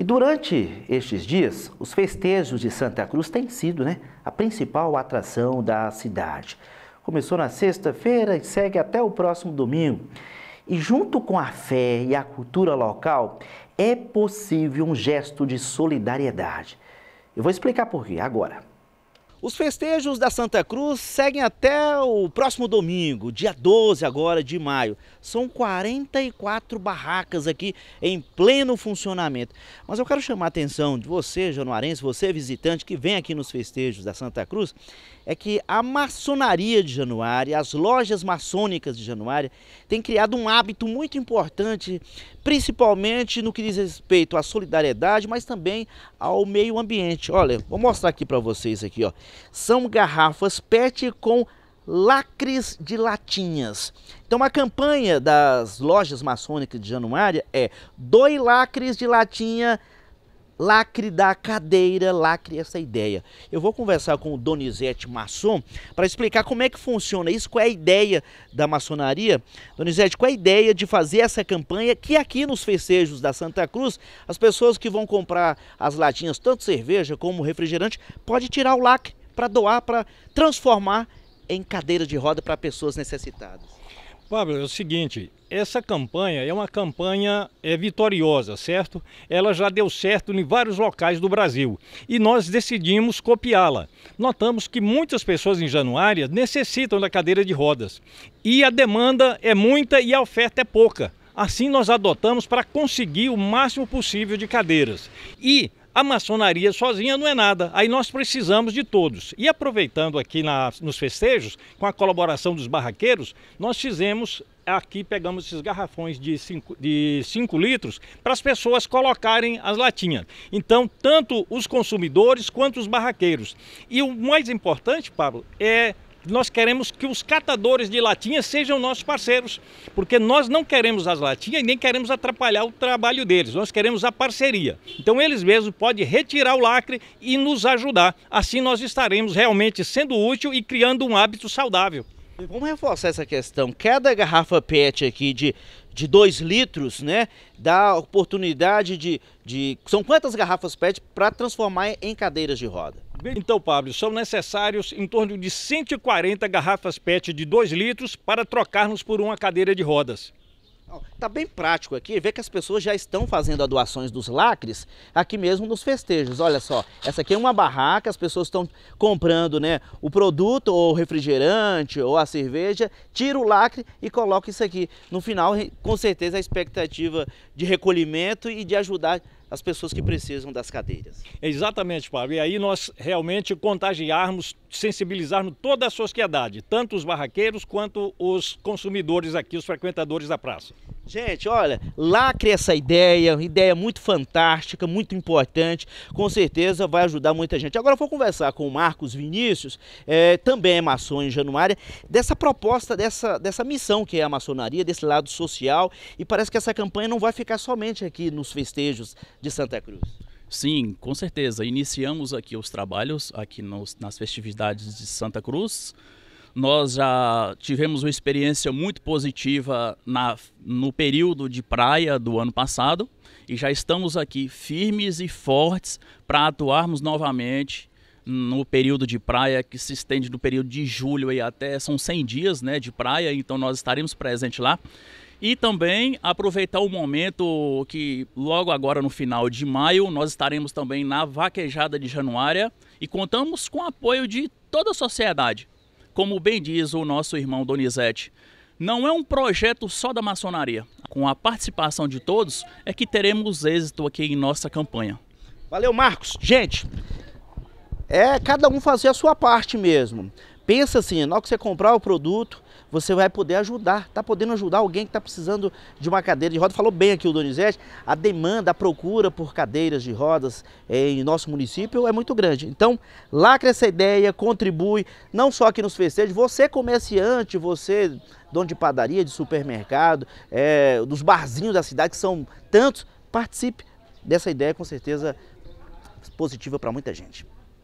E durante estes dias, os festejos de Santa Cruz têm sido né, a principal atração da cidade. Começou na sexta-feira e segue até o próximo domingo. E junto com a fé e a cultura local, é possível um gesto de solidariedade. Eu vou explicar por quê agora. Os festejos da Santa Cruz seguem até o próximo domingo, dia 12 agora de maio. São 44 barracas aqui em pleno funcionamento. Mas eu quero chamar a atenção de você, januarense, você visitante que vem aqui nos festejos da Santa Cruz, é que a maçonaria de Januária, as lojas maçônicas de Januária, tem criado um hábito muito importante, principalmente no que diz respeito à solidariedade, mas também ao meio ambiente. Olha, vou mostrar aqui para vocês aqui, ó. São garrafas PET com lacres de latinhas. Então a campanha das lojas maçônicas de Januária é dois lacres de latinha lacre da cadeira, lacre essa é ideia. Eu vou conversar com o Donizete Maçom para explicar como é que funciona isso, qual é a ideia da maçonaria. Donizete, qual é a ideia de fazer essa campanha que aqui nos festejos da Santa Cruz, as pessoas que vão comprar as latinhas, tanto cerveja como refrigerante, pode tirar o lacre para doar, para transformar em cadeira de roda para pessoas necessitadas? Pablo, é o seguinte, essa campanha é uma campanha é, vitoriosa, certo? Ela já deu certo em vários locais do Brasil e nós decidimos copiá-la. Notamos que muitas pessoas em Januária necessitam da cadeira de rodas e a demanda é muita e a oferta é pouca. Assim, nós adotamos para conseguir o máximo possível de cadeiras. E a maçonaria sozinha não é nada. Aí nós precisamos de todos. E aproveitando aqui na, nos festejos, com a colaboração dos barraqueiros, nós fizemos aqui pegamos esses garrafões de 5 de cinco litros para as pessoas colocarem as latinhas. Então, tanto os consumidores quanto os barraqueiros. E o mais importante, Pablo, é nós queremos que os catadores de latinhas sejam nossos parceiros, porque nós não queremos as latinhas e nem queremos atrapalhar o trabalho deles, nós queremos a parceria. Então eles mesmos podem retirar o lacre e nos ajudar. Assim nós estaremos realmente sendo útil e criando um hábito saudável vamos reforçar essa questão. Cada garrafa PET aqui de, de 2 litros, né, dá oportunidade de, de... São quantas garrafas PET para transformar em cadeiras de roda? Então, Pablo, são necessários em torno de 140 garrafas PET de 2 litros para trocarmos por uma cadeira de rodas. Tá bem prático aqui, vê que as pessoas já estão fazendo a doações dos lacres aqui mesmo nos festejos. Olha só, essa aqui é uma barraca, as pessoas estão comprando né, o produto, ou o refrigerante, ou a cerveja, tira o lacre e coloca isso aqui. No final, com certeza, a expectativa de recolhimento e de ajudar as pessoas que precisam das cadeiras. Exatamente, Pablo. E aí nós realmente contagiarmos sensibilizarmos toda a sociedade, tanto os barraqueiros quanto os consumidores aqui, os frequentadores da praça. Gente, olha, lacre essa ideia, ideia muito fantástica, muito importante, com certeza vai ajudar muita gente. Agora eu vou conversar com o Marcos Vinícius, é, também é maçom em Januária, dessa proposta, dessa, dessa missão que é a maçonaria, desse lado social, e parece que essa campanha não vai ficar somente aqui nos festejos de Santa Cruz. Sim, com certeza. Iniciamos aqui os trabalhos aqui nos, nas festividades de Santa Cruz. Nós já tivemos uma experiência muito positiva na, no período de praia do ano passado e já estamos aqui firmes e fortes para atuarmos novamente no período de praia que se estende do período de julho e até são 100 dias né, de praia, então nós estaremos presentes lá. E também aproveitar o momento que logo agora no final de maio nós estaremos também na vaquejada de Januária e contamos com o apoio de toda a sociedade. Como bem diz o nosso irmão Donizete, não é um projeto só da maçonaria. Com a participação de todos é que teremos êxito aqui em nossa campanha. Valeu, Marcos. Gente, é cada um fazer a sua parte mesmo pensa assim, na hora que você comprar o produto, você vai poder ajudar, está podendo ajudar alguém que está precisando de uma cadeira de roda. Falou bem aqui o Donizete, a demanda, a procura por cadeiras de rodas eh, em nosso município é muito grande. Então, lacra essa ideia, contribui, não só aqui nos festejos, você comerciante, você dono de padaria, de supermercado, eh, dos barzinhos da cidade, que são tantos, participe dessa ideia, com certeza positiva para muita gente.